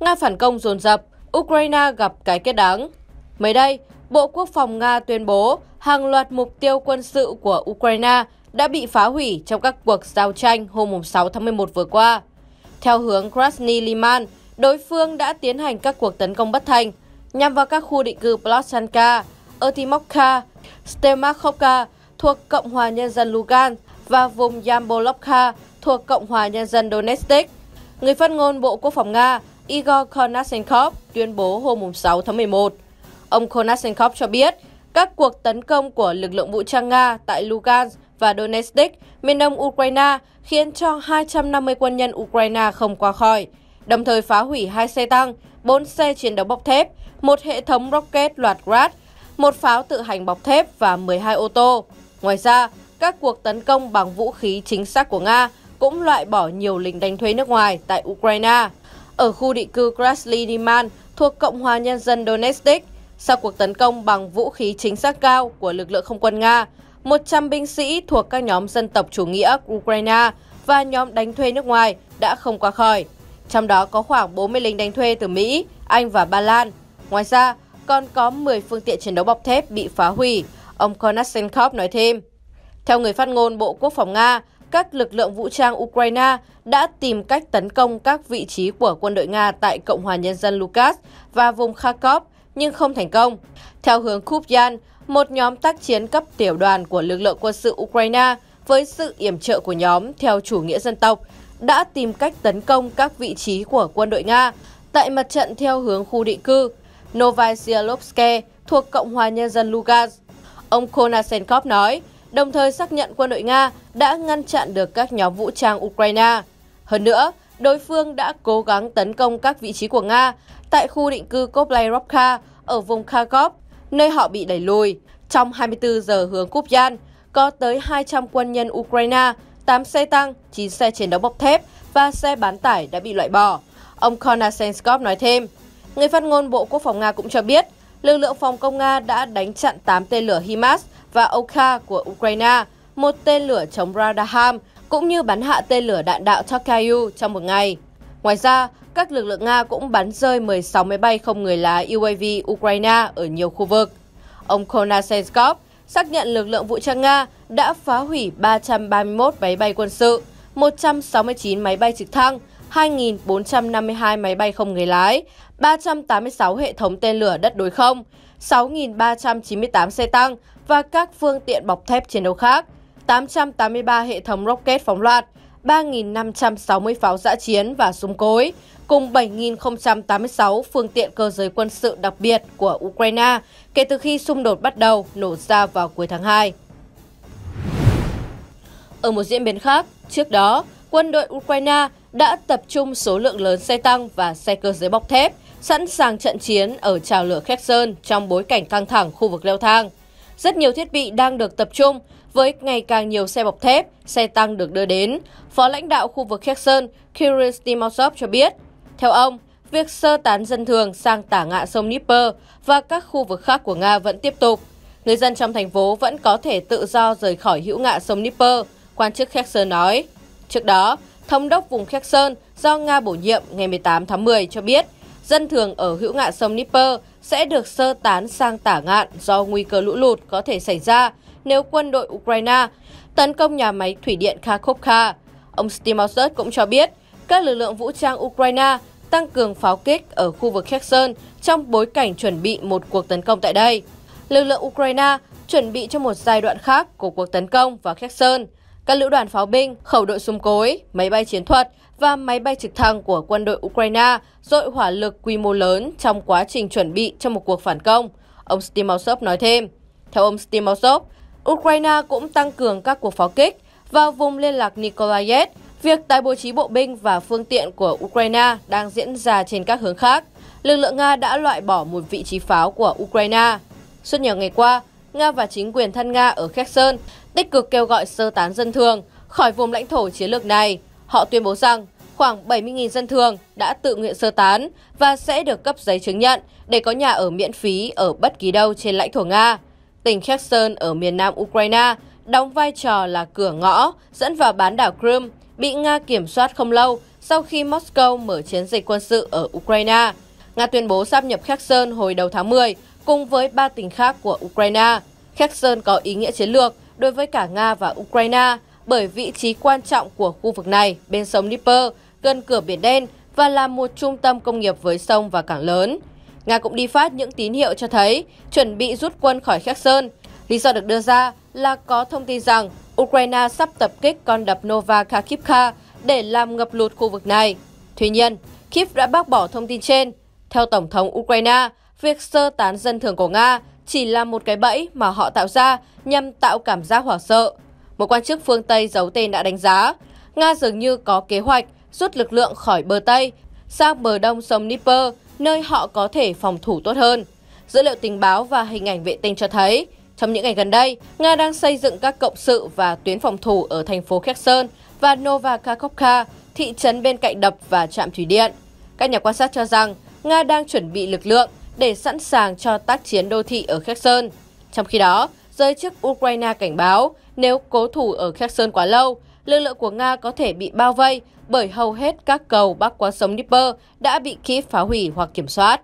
Nga phản công dồn dập, Ukraine gặp cái kết đáng. Mới đây, Bộ Quốc phòng Nga tuyên bố hàng loạt mục tiêu quân sự của Ukraine đã bị phá hủy trong các cuộc giao tranh hôm 6 tháng 11 vừa qua. Theo hướng Krasny Liman, đối phương đã tiến hành các cuộc tấn công bất thành nhằm vào các khu định cư Plotsanka, Ertimovka, Stemakhovka thuộc Cộng hòa Nhân dân Lugan và vùng Yambolovka thuộc Cộng hòa Nhân dân Donetsk. Người phát ngôn Bộ Quốc phòng Nga Igor Konashenkov tuyên bố hôm 6 tháng 11. Ông Konashenkov cho biết các cuộc tấn công của lực lượng vũ trang Nga tại Lugansk và Donetsk, miền đông Ukraine, khiến cho 250 quân nhân Ukraine không qua khỏi, đồng thời phá hủy hai xe tăng, 4 xe chiến đấu bọc thép, một hệ thống rocket loạt Grad, một pháo tự hành bọc thép và 12 ô tô. Ngoài ra, các cuộc tấn công bằng vũ khí chính xác của Nga cũng loại bỏ nhiều lính đánh thuê nước ngoài tại Ukraine ở khu định cư Krasny Liman thuộc Cộng hòa Nhân dân Donetsk sau cuộc tấn công bằng vũ khí chính xác cao của lực lượng không quân Nga. 100 binh sĩ thuộc các nhóm dân tộc chủ nghĩa Ukraine và nhóm đánh thuê nước ngoài đã không qua khỏi. Trong đó có khoảng 40 lính đánh thuê từ Mỹ, Anh và Ba Lan. Ngoài ra, còn có 10 phương tiện chiến đấu bọc thép bị phá hủy, ông Konashenkov nói thêm. Theo người phát ngôn Bộ Quốc phòng Nga, các lực lượng vũ trang Ukraine đã tìm cách tấn công các vị trí của quân đội Nga tại Cộng hòa Nhân dân Lukas và vùng Kharkov, nhưng không thành công. Theo hướng Kupyan, một nhóm tác chiến cấp tiểu đoàn của lực lượng quân sự Ukraine với sự yểm trợ của nhóm theo chủ nghĩa dân tộc đã tìm cách tấn công các vị trí của quân đội Nga tại mặt trận theo hướng khu định cư Novaya thuộc Cộng hòa Nhân dân Lugansk. Ông Konasenkov nói, đồng thời xác nhận quân đội Nga đã ngăn chặn được các nhóm vũ trang Ukraine. Hơn nữa, đối phương đã cố gắng tấn công các vị trí của Nga tại khu định cư Koblairovka ở vùng Kharkov, nơi họ bị đẩy lùi. Trong 24 giờ hướng Kupyan, có tới 200 quân nhân Ukraine, 8 xe tăng, 9 xe chiến đấu bọc thép và xe bán tải đã bị loại bỏ. Ông Konasenskov nói thêm, người phát ngôn Bộ Quốc phòng Nga cũng cho biết, lực lượng phòng công Nga đã đánh chặn 8 tên lửa HIMARS và Oka của Ukraine, một tên lửa chống radar Radaham, cũng như bắn hạ tên lửa đạn đạo Tokayu trong một ngày. Ngoài ra, các lực lượng Nga cũng bắn rơi 16 máy bay không người lái UAV Ukraine ở nhiều khu vực. Ông Konasenskov xác nhận lực lượng vũ trang Nga đã phá hủy 331 máy bay quân sự, 169 máy bay trực thăng, 2.452 máy bay không người lái, 386 hệ thống tên lửa đất đối không, 6.398 xe tăng và các phương tiện bọc thép chiến đấu khác, 883 hệ thống rocket phóng loạt, 3.560 pháo giã chiến và súng cối, cùng 7.086 phương tiện cơ giới quân sự đặc biệt của Ukraine kể từ khi xung đột bắt đầu nổ ra vào cuối tháng 2. Ở một diễn biến khác, trước đó, quân đội Ukraine đã tập trung số lượng lớn xe tăng và xe cơ giới bọc thép, sẵn sàng trận chiến ở trào lửa Kherson trong bối cảnh căng thẳng khu vực leo thang. Rất nhiều thiết bị đang được tập trung, với ngày càng nhiều xe bọc thép, xe tăng được đưa đến, Phó lãnh đạo khu vực Kherson Kirill Timosov cho biết. Theo ông, việc sơ tán dân thường sang tả ngạ sông Dnieper và các khu vực khác của Nga vẫn tiếp tục. Người dân trong thành phố vẫn có thể tự do rời khỏi hữu ngạ sông Dnieper, quan chức Kherson nói. Trước đó, Thống đốc vùng Khét Sơn do Nga bổ nhiệm ngày 18 tháng 10 cho biết dân thường ở hữu ngạn sông Nipper sẽ được sơ tán sang tả ngạn do nguy cơ lũ lụt có thể xảy ra nếu quân đội Ukraine tấn công nhà máy thủy điện Kharkovka. Ông Stimosert cũng cho biết các lực lượng vũ trang Ukraine tăng cường pháo kích ở khu vực Sơn trong bối cảnh chuẩn bị một cuộc tấn công tại đây. Lực lượng Ukraine chuẩn bị cho một giai đoạn khác của cuộc tấn công vào Sơn các lữ đoàn pháo binh, khẩu đội xung cối, máy bay chiến thuật và máy bay trực thăng của quân đội Ukraine dội hỏa lực quy mô lớn trong quá trình chuẩn bị cho một cuộc phản công. Ông Stimausov nói thêm. Theo ông Stimausov, Ukraine cũng tăng cường các cuộc pháo kích vào vùng liên lạc Nikolayev. Việc tái bố trí bộ binh và phương tiện của Ukraine đang diễn ra trên các hướng khác. Lực lượng Nga đã loại bỏ một vị trí pháo của Ukraine. Suốt nhiều ngày qua, Nga và chính quyền thân Nga ở Kherson tích cực kêu gọi sơ tán dân thường khỏi vùng lãnh thổ chiến lược này. Họ tuyên bố rằng khoảng 70.000 dân thường đã tự nguyện sơ tán và sẽ được cấp giấy chứng nhận để có nhà ở miễn phí ở bất kỳ đâu trên lãnh thổ Nga. Tỉnh Kherson ở miền nam Ukraine đóng vai trò là cửa ngõ dẫn vào bán đảo Crimea bị Nga kiểm soát không lâu sau khi Moscow mở chiến dịch quân sự ở Ukraine. Nga tuyên bố sáp nhập Kherson hồi đầu tháng 10 cùng với ba tỉnh khác của Ukraine. Kherson có ý nghĩa chiến lược đối với cả Nga và Ukraine bởi vị trí quan trọng của khu vực này bên sông Dnieper, gần cửa Biển Đen và là một trung tâm công nghiệp với sông và cảng lớn. Nga cũng đi phát những tín hiệu cho thấy chuẩn bị rút quân khỏi Kherson. Lý do được đưa ra là có thông tin rằng Ukraine sắp tập kích con đập Nova Kakivka để làm ngập lụt khu vực này. Tuy nhiên, Kiev đã bác bỏ thông tin trên. Theo Tổng thống Ukraine, việc sơ tán dân thường của Nga chỉ là một cái bẫy mà họ tạo ra nhằm tạo cảm giác hoảng sợ. Một quan chức phương Tây giấu tên đã đánh giá, Nga dường như có kế hoạch rút lực lượng khỏi bờ Tây sang bờ đông sông Dnieper, nơi họ có thể phòng thủ tốt hơn. Dữ liệu tình báo và hình ảnh vệ tinh cho thấy, trong những ngày gần đây, Nga đang xây dựng các cộng sự và tuyến phòng thủ ở thành phố Kherson và Nova Kakhovka, thị trấn bên cạnh đập và trạm thủy điện. Các nhà quan sát cho rằng Nga đang chuẩn bị lực lượng để sẵn sàng cho tác chiến đô thị ở Khắc Sơn. Trong khi đó, giới chức Ukraine cảnh báo nếu cố thủ ở Khắc Sơn quá lâu, lực lượng của Nga có thể bị bao vây bởi hầu hết các cầu bắc qua sông Dnipro đã bị Kiev phá hủy hoặc kiểm soát.